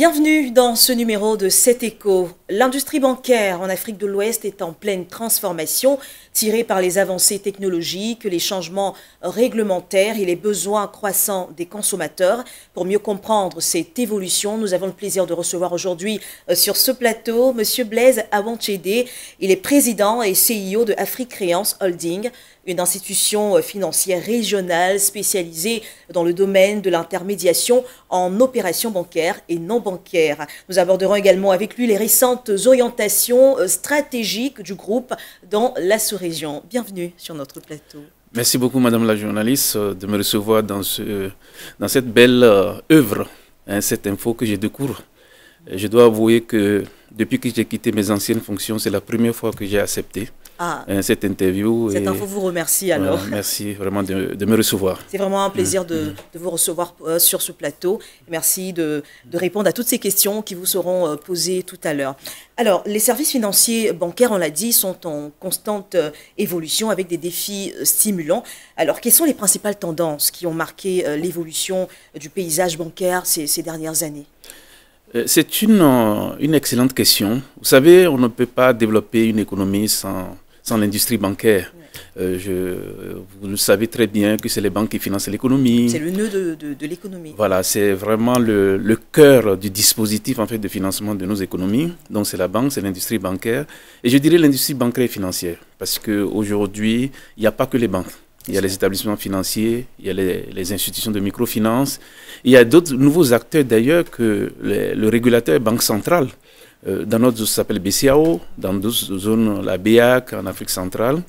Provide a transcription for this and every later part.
Bienvenue dans ce numéro de 7 écho. L'industrie bancaire en Afrique de l'Ouest est en pleine transformation tiré par les avancées technologiques, les changements réglementaires et les besoins croissants des consommateurs. Pour mieux comprendre cette évolution, nous avons le plaisir de recevoir aujourd'hui euh, sur ce plateau M. Blaise Awanchede. Il est président et CIO de Afrique Créance Holding, une institution euh, financière régionale spécialisée dans le domaine de l'intermédiation en opérations bancaires et non bancaires. Nous aborderons également avec lui les récentes orientations euh, stratégiques du groupe dans société région. Bienvenue sur notre plateau. Merci beaucoup, Madame la journaliste, euh, de me recevoir dans, ce, euh, dans cette belle euh, œuvre, hein, cette info que de découvre. Je dois avouer que depuis que j'ai quitté mes anciennes fonctions, c'est la première fois que j'ai accepté ah. Euh, cette interview. Cette info vous remercie alors. merci vraiment de, me recevoir. C'est vraiment un plaisir de, mm. vous recevoir euh, sur ce plateau. Merci de, répondre à toutes ces questions qui vous seront euh, posées tout à l'heure. Alors, les services financiers bancaires, on l'a dit, sont en constante évolution avec des défis stimulants. Alors, quelles sont les principales tendances qui ont marqué l'évolution du paysage bancaire ces, ces dernières années c'est une, une excellente question. Vous savez, on ne peut pas développer une économie sans, sans l'industrie bancaire. Euh, je, vous le savez très bien que c'est les banques qui financent l'économie. C'est le nœud de, l'économie. Voilà, c'est vraiment le, cœur du dispositif en fait, de financement de nos économies. Donc c'est la banque, c'est l'industrie bancaire. Et je dirais l'industrie bancaire et financière, parce qu'aujourd'hui, il n'y a pas que les banques. Il y a les établissements financiers, il y a les, institutions de microfinance. Il y a d'autres nouveaux acteurs d'ailleurs que le régulateur Banque centrale euh, dans notre zone, ça s'appelle BCAO, dans d'autres zones, la BIAC, en Afrique centrale,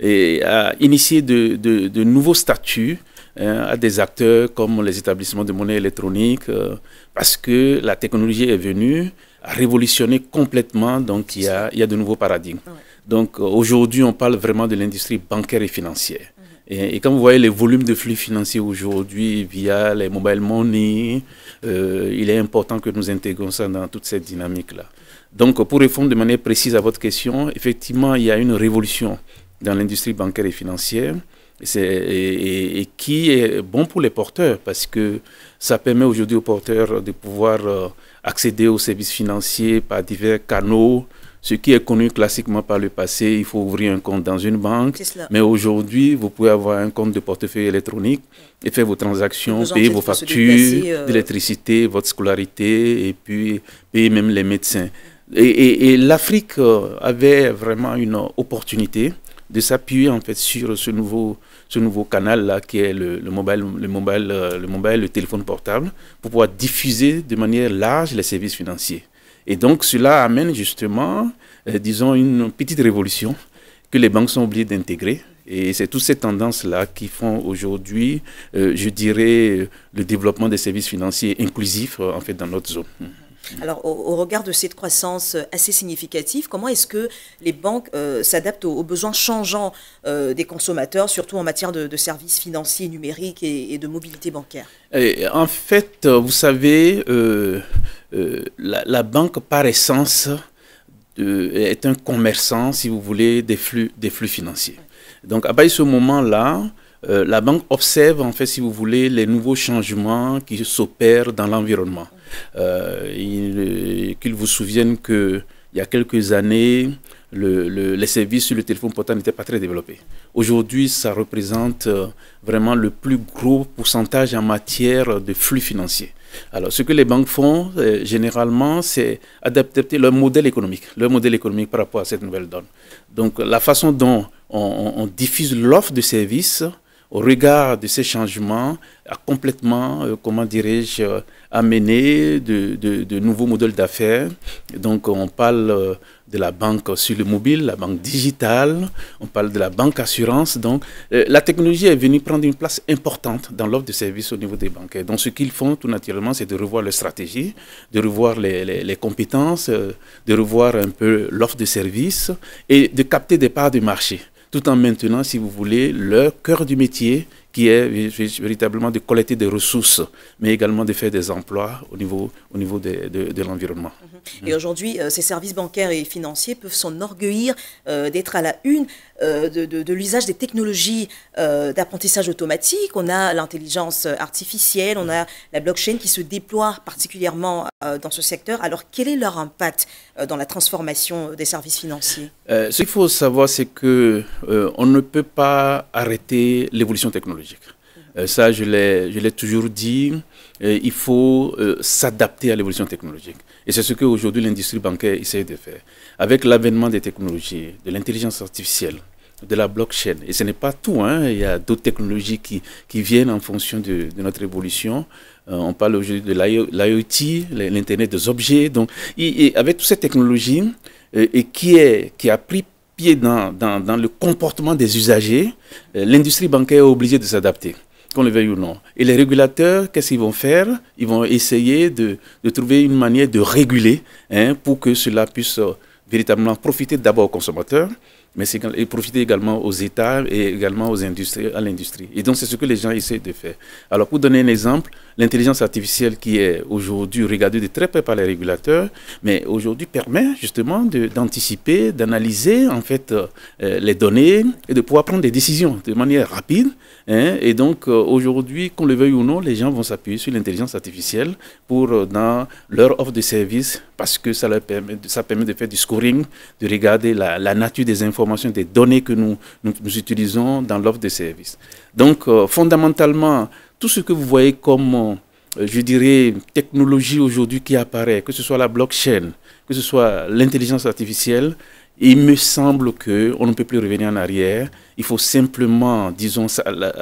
et a initié de, nouveaux statuts hein, à des acteurs comme les établissements de monnaie électronique, euh, parce que la technologie est venue à révolutionner complètement, donc il y a, de nouveaux paradigmes. Donc euh, aujourd'hui, on parle vraiment de l'industrie bancaire et financière. Et, et, quand vous voyez les volumes de flux financiers aujourd'hui via les mobile money, euh, il est important que nous intégrons ça dans toute cette dynamique-là. Donc, pour répondre de manière précise à votre question, effectivement, il y a une révolution dans l'industrie bancaire et financière. Et, et, qui est bon pour les porteurs parce que ça permet aujourd'hui aux porteurs de pouvoir euh, accéder aux services financiers par divers canaux ce qui est connu classiquement par le passé, il faut ouvrir un compte dans une banque. Mais aujourd'hui, vous pouvez avoir un compte de portefeuille électronique et faire vos transactions, payer vos factures euh, d'électricité, votre scolarité et puis payer même les médecins. Et, l'Afrique euh, avait vraiment une opportunité de s'appuyer en fait sur ce nouveau, ce nouveau canal là qui est le, mobile, le mobile, euh, le mobile, le téléphone portable pour pouvoir diffuser de manière large les services financiers. Et donc cela amène justement, euh, disons, une petite révolution que les banques sont obligées d'intégrer. Et c'est toutes ces tendances-là qui font aujourd'hui, euh, je dirais, le développement des services financiers inclusifs, euh, en fait, dans notre zone. Hmm. Alors, au, regard de cette croissance assez significative, comment est-ce que les banques s'adaptent aux, besoins changeants des consommateurs, surtout en matière de, services financiers numériques et, de mobilité bancaire et En fait, vous savez, euh, la, banque, par essence, euh, est un commerçant, si vous voulez, des flux, des flux financiers. Donc, à ce moment-là, euh, la banque observe, en fait, si vous voulez, les nouveaux changements qui s'opèrent dans l'environnement. Qu'ils vous souviennent qu'il y a quelques années, les services sur le téléphone portable n'étaient pas très développés. Aujourd'hui, ça représente vraiment le plus gros pourcentage en matière de flux financiers. Alors, ce que les banques font, euh, généralement, c'est adapter leur modèle économique, leur modèle économique par rapport à cette nouvelle donne. Donc, la façon dont on, on diffuse l'offre de services au regard de ces changements, a complètement, euh, comment dirais-je, euh, amené de, nouveaux modèles d'affaires. Donc, on parle euh, de la banque sur le mobile, la banque digitale, on parle de la banque assurance. Donc, la technologie est venue prendre une place importante dans l'offre de services au niveau des banques. Donc, ce qu'ils font, tout naturellement, c'est de revoir leur stratégie, de revoir les, compétences, de revoir un peu l'offre de services et de capter des parts du marché tout en maintenant, si vous voulez, le cœur du métier, qui est véritablement de collecter des ressources, mais également de faire des emplois au niveau, au niveau de, de, l'environnement. Mhm. Et aujourd'hui, euh, ces services bancaires et financiers peuvent s'enorgueillir euh, d'être à la une euh, de, l'usage des technologies d'apprentissage automatique. On a l'intelligence artificielle, on a la blockchain qui se déploie particulièrement dans ce secteur. Alors quel est leur impact dans la transformation des services financiers Ce qu'il faut savoir, c'est qu'on ne peut pas arrêter l'évolution technologique. Euh, ça, je l'ai toujours dit, euh, il faut euh, s'adapter à l'évolution technologique. Et c'est ce qu'aujourd'hui l'industrie bancaire essaie de faire. Avec l'avènement des technologies, de l'intelligence artificielle, de la blockchain. Et ce n'est pas tout, hein, il y a d'autres technologies qui, qui, viennent en fonction de, notre évolution. on parle aujourd'hui de l'IoT, l'Internet des objets. Donc, avec toutes ces technologies, et qui, est, qui a pris pied dans, dans, le comportement des usagers, l'industrie bancaire est obligée de s'adapter qu'on le veuille ou non. Et les régulateurs, qu'est-ce qu'ils vont faire Ils vont essayer de, trouver une manière de réguler hein, pour que cela puisse euh, véritablement profiter d'abord aux consommateurs, mais c'est profiter également aux États et également aux industries, à l'industrie. Et donc, c'est ce que les gens essaient de faire. Alors, pour donner un exemple, l'intelligence artificielle qui est aujourd'hui regardée de très près par les régulateurs, mais aujourd'hui permet justement d'anticiper, d'analyser en fait euh, euh, les données et de pouvoir prendre des décisions de manière rapide. Hein. et donc, euh, aujourd'hui, qu'on le veuille ou non, les gens vont s'appuyer sur l'intelligence artificielle pour dans leur offre de services parce que ça, leur permet, ça permet de faire du scoring, de regarder la, la nature des informations des données que nous, nous, utilisons dans l'offre de services. Donc, euh, fondamentalement, tout ce que vous voyez comme, euh, je dirais, technologie aujourd'hui qui apparaît, que ce soit la blockchain, que ce soit l'intelligence artificielle, il me semble qu'on ne peut plus revenir en arrière. Il faut simplement, disons,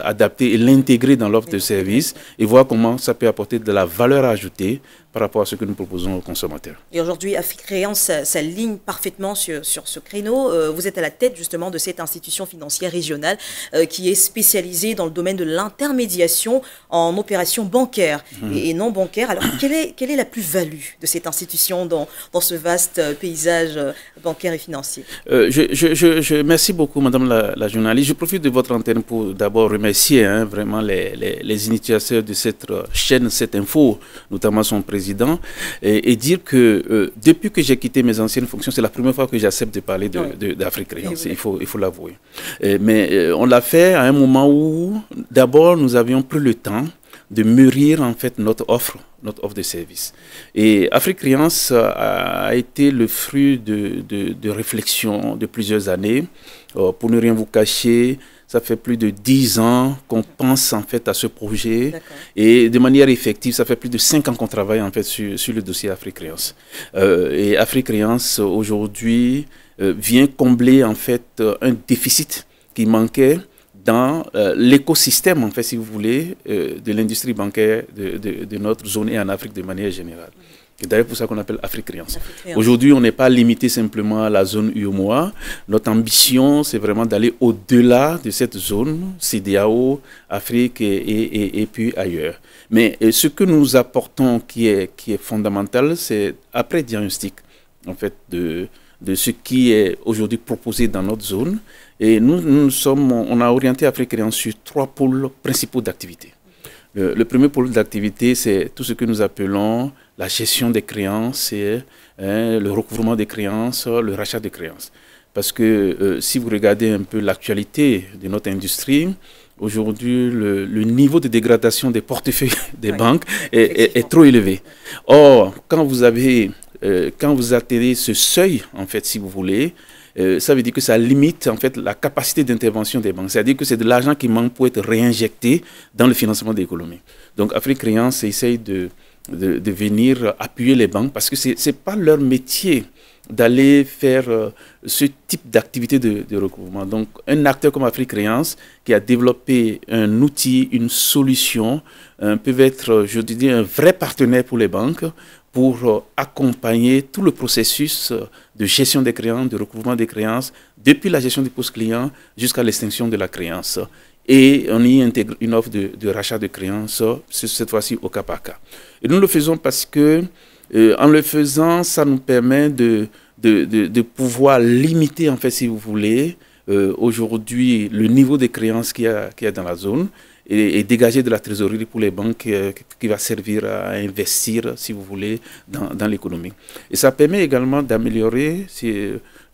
adapter et l'intégrer dans l'offre de service et voir comment ça peut apporter de la valeur ajoutée par rapport à ce que nous proposons aux consommateurs. Et aujourd'hui, Afrique Créance s'aligne euh, parfaitement sur, sur, ce créneau. Euh, vous êtes à la tête justement de cette institution financière régionale euh, qui est spécialisée dans le domaine de l'intermédiation en opérations bancaires mmh. et, non bancaires. Alors, quelle est, quelle est la plus-value de cette institution dans, dans ce vaste paysage bancaire et financier je, je, je, Merci beaucoup, Madame la, journaliste. Je profite de votre antenne pour d'abord remercier hein, vraiment les, les, les initiateurs de cette chaîne, cette info, notamment son président et, dire que euh, depuis que j'ai quitté mes anciennes fonctions, c'est la première fois que j'accepte de parler d'Afrique de, il faut il faut l'avouer. Mais euh, on l'a fait à un moment où, d'abord, nous avions pris le temps de mûrir en fait notre offre, notre offre de service. Et Afrique Créance a été le fruit de, de réflexions de plusieurs années. Euh, pour ne rien vous cacher, ça fait plus de 10 ans qu'on pense en fait à ce projet. Et de manière effective, ça fait plus de 5 ans qu'on travaille en fait sur, le dossier Afrique Créance. Euh, et Afrique aujourd'hui euh, vient combler en fait euh, un déficit qui manquait dans l'écosystème, en fait, si vous voulez, de l'industrie bancaire de notre zone et en Afrique de manière générale. C'est d'ailleurs pour ça qu'on appelle Afrique Créance. Aujourd'hui, on n'est pas limité simplement à la zone Umoa. Notre ambition, c'est vraiment d'aller au-delà de cette zone, CDAO, Afrique et, puis ailleurs. Mais euh, ce que nous apportons qui est, qui est fondamental, c'est après diagnostic, en fait, de, de ce qui est aujourd'hui proposé dans notre zone. Et nous, nous sommes, on a orienté Afrique Créance sur trois pôles principaux d'activité. le premier pôle d'activité, c'est tout ce que nous appelons la gestion des créances, et, hein, le recouvrement des créances, le rachat des créances. Parce que euh, si vous regardez un peu l'actualité de notre industrie, aujourd'hui, le, niveau de dégradation des portefeuilles des banques est, trop élevé. Or, quand vous avez, euh, quand vous atteignez ce seuil, en fait, si vous voulez, euh, ça veut dire que ça limite en fait la capacité d'intervention des banques. C'est-à-dire que c'est de l'argent qui manque pour être réinjecté dans le financement de l'économie. Donc Afrique Créance essaye de de, venir appuyer les banques parce que ce n'est pas leur métier d'aller faire euh, ce type d'activité de, recouvrement. Donc, un acteur comme Afrique Créance qui a développé un outil, une solution, euh, peut être, euh, je dirais, un vrai partenaire pour les banques pour accompagner tout le processus de gestion des créances, de recouvrement des créances, depuis la gestion des poste clients jusqu'à l'extinction de la créance et on y intègre une offre de, rachat de créances, cette fois-ci au cas par cas. Et nous le faisons parce que, euh, en le faisant, ça nous permet de, de, pouvoir limiter, en fait, si vous voulez, euh, aujourd'hui, le niveau de créances qu'il y, a, dans la zone et, dégager de la trésorerie pour les banques euh, qui va servir à investir, si vous voulez, dans, l'économie. Et ça permet également d'améliorer...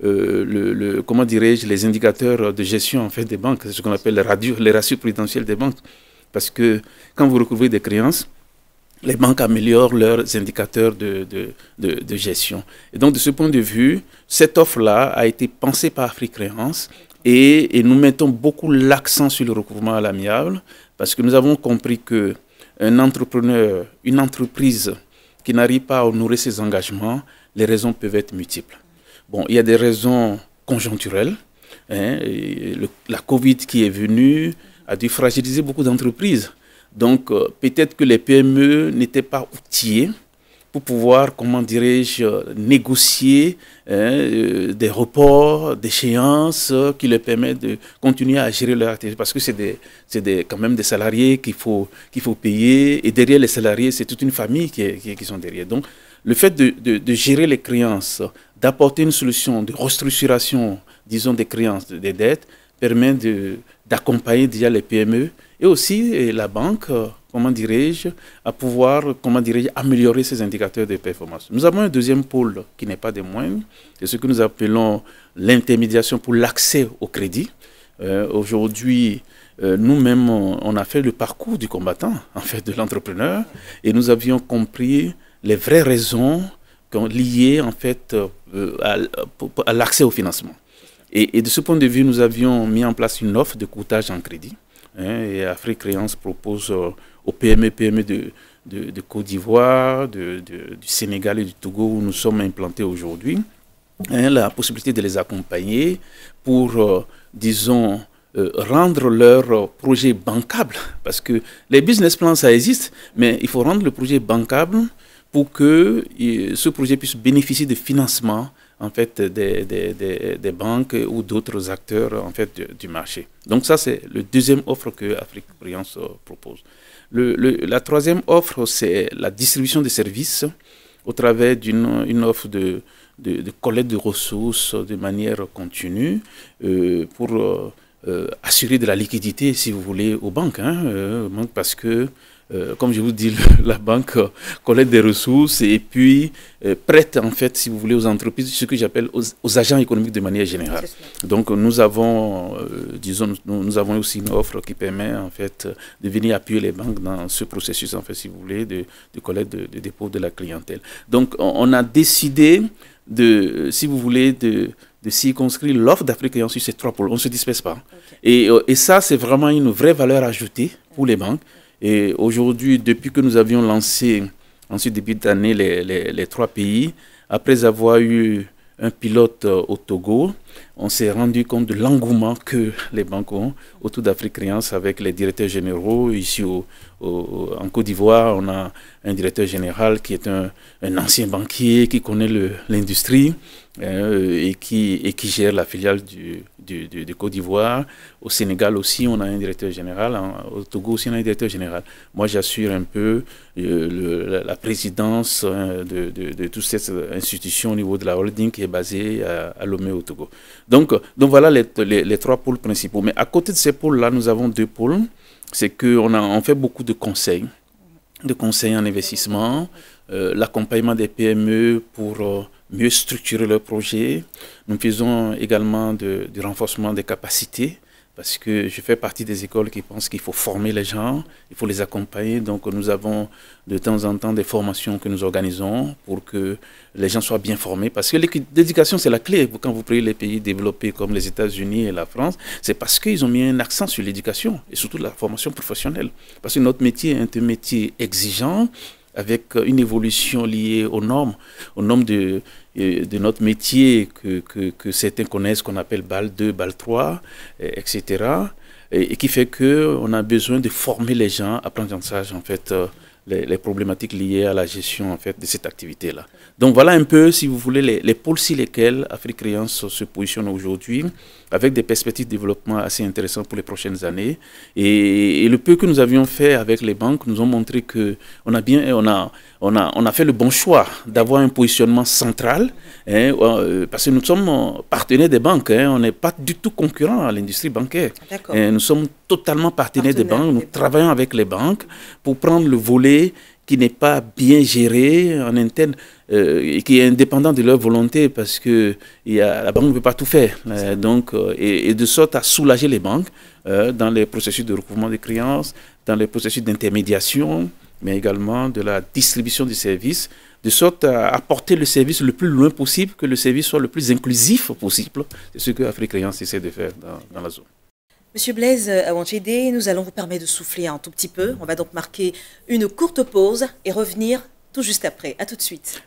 Euh, le, comment dirais-je, les indicateurs de gestion en fait, des banques, ce qu'on appelle les, les ratios prudentiels des banques. Parce que quand vous recouvrez des créances, les banques améliorent leurs indicateurs de, de, de, gestion. Et donc, de ce point de vue, cette offre-là a été pensée par créance et, et nous mettons beaucoup l'accent sur le recouvrement à l'amiable parce que nous avons compris que un entrepreneur, une entreprise qui n'arrive pas à honorer ses engagements, les raisons peuvent être multiples. Bon, il y a des raisons conjoncturelles. Hein, la Covid qui est venue a dû fragiliser beaucoup d'entreprises. Donc, euh, peut-être que les PME n'étaient pas outillées pour pouvoir, comment dirais-je, négocier hein, euh, des reports, d'échéances échéances euh, qui leur permettent de continuer à gérer leur activité. Parce que c'est quand même des salariés qu'il faut, faut payer. Et derrière les salariés, c'est toute une famille qui, sont derrière. Donc, le fait de, de gérer les créances d'apporter une solution de restructuration, disons, des créances, des dettes, permet d'accompagner déjà les PME et aussi la banque, euh, comment dirais-je, à pouvoir, comment dirais-je, améliorer ses indicateurs de performance. Nous avons un deuxième pôle qui n'est pas des moindres, c'est ce que nous appelons l'intermédiation pour l'accès au crédit. Euh, aujourd'hui, euh, nous-mêmes, on a fait le parcours du combattant, en fait, de l'entrepreneur, et nous avions compris les vraies raisons liées en fait euh, euh, à, l'accès au financement. Et, de ce point de vue, nous avions mis en place une offre de courtage en crédit. Hein, et Afrique Créance propose euh, aux PME, PME de, Côte d'Ivoire, du Sénégal et du Togo où nous sommes implantés aujourd'hui, hein, la possibilité de les accompagner pour, disons, rendre leur projet bancable. Parce que les business plans, ça existe, mais il faut rendre le projet bancable pour que euh, ce projet puisse bénéficier de financement en fait, des, des, banques ou d'autres acteurs en fait, du, marché. Donc ça, c'est la deuxième offre que Afrique Brillance euh, propose. Le, la troisième offre, c'est la distribution des services au travers d'une offre de, de, collecte de ressources de manière continue euh, pour assurer de la liquidité, si vous voulez, aux banques. Hein, parce que euh, comme je vous dis, la banque collecte des ressources et puis euh, prête, en fait, si vous voulez, aux entreprises, ce que j'appelle aux, agents économiques de manière générale. Donc, nous avons, euh, disons, nous, avons aussi une offre qui permet, en fait, de venir appuyer les banques dans ce processus, en fait, si vous voulez, de, de collecte de, de, dépôt de la clientèle. Donc, on, a décidé de, si vous voulez, de de circonscrire l'offre d'Afrique et ensuite ces trois pôles. On ne se disperse pas. Et, et, ça, c'est vraiment une vraie valeur ajoutée pour les banques. Et aujourd'hui, depuis que nous avions lancé, ensuite début d'année, les, les, trois pays, après avoir eu un pilote euh, au Togo, on s'est rendu compte de l'engouement que les banques ont autour d'Afrique Créance avec les directeurs généraux. Ici, au, en Côte d'Ivoire, on a un directeur général qui est un, ancien banquier qui connaît l'industrie euh, et, qui, et qui gère la filiale du, Côte d'Ivoire. Au Sénégal aussi, on a un directeur général. au Togo aussi, on a un directeur général. Moi, j'assure un peu euh, la présidence euh, de, de, toute cette institution au niveau de la holding qui est basée à Lomé au Togo. Donc, donc voilà les, trois pôles principaux. Mais à côté de ces pôles-là, nous avons deux pôles. C'est qu'on on fait beaucoup de conseils, de conseils en investissement, euh, l'accompagnement des PME pour euh, mieux structurer leurs projets. Nous faisons également du renforcement des capacités parce que je fais partie des écoles qui pensent qu'il faut former les gens, il faut les accompagner. Donc nous avons de temps en temps des formations que nous organisons pour que les gens soient bien formés, parce que l'éducation c'est la clé. Quand vous prenez les pays développés comme les États-Unis et la France, c'est parce qu'ils ont mis un accent sur l'éducation et surtout la formation professionnelle. Parce que notre métier est un métier exigeant avec une évolution liée aux normes, aux normes de, de notre métier que, que, certains connaissent, qu'on appelle balle 2, balle 3, etc. Et, qui fait qu'on a besoin de former les gens à prendre en charge en fait, euh, les, les problématiques liées à la gestion en fait, de cette activité-là. Donc voilà un peu, si vous voulez, les, les pôles sur lesquels Afrique Créance se positionne aujourd'hui, avec des perspectives de développement assez intéressantes pour les prochaines années. Et, le peu que nous avions fait avec les banques nous ont montré que on a bien, on a, on a, on a fait le bon choix d'avoir un positionnement central, hein, euh, parce que nous sommes partenaires des banques, hein. on n'est pas du tout concurrent à l'industrie bancaire. Hein. nous sommes totalement partenaires, des banques, nous travaillons avec les banques pour prendre le volet qui n'est pas bien géré en interne euh, et qui est indépendant de leur volonté parce que y a, la banque ne peut pas tout faire. Euh, donc, euh, et, de sorte à soulager les banques dans les processus de recouvrement des créances, dans les processus d'intermédiation, mais également de la distribution du service, de sorte à apporter le service le plus loin possible, que le service soit le plus inclusif possible. C'est ce que Afrique Créance essaie de faire dans la zone. Monsieur Blaise euh, Awanchede, nous allons vous permettre de souffler un tout petit peu. On va donc marquer une courte pause et revenir tout juste après. À tout de suite.